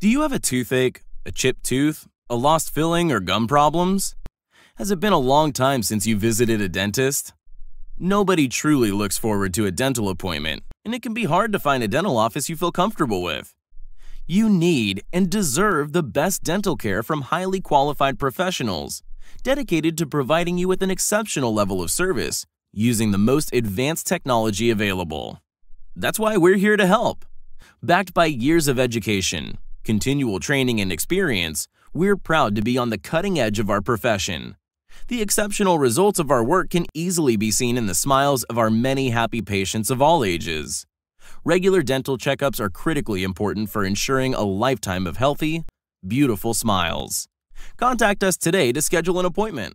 Do you have a toothache, a chipped tooth, a lost filling, or gum problems? Has it been a long time since you visited a dentist? Nobody truly looks forward to a dental appointment, and it can be hard to find a dental office you feel comfortable with. You need and deserve the best dental care from highly qualified professionals, dedicated to providing you with an exceptional level of service using the most advanced technology available. That's why we're here to help. Backed by years of education, continual training and experience, we're proud to be on the cutting edge of our profession. The exceptional results of our work can easily be seen in the smiles of our many happy patients of all ages. Regular dental checkups are critically important for ensuring a lifetime of healthy, beautiful smiles. Contact us today to schedule an appointment.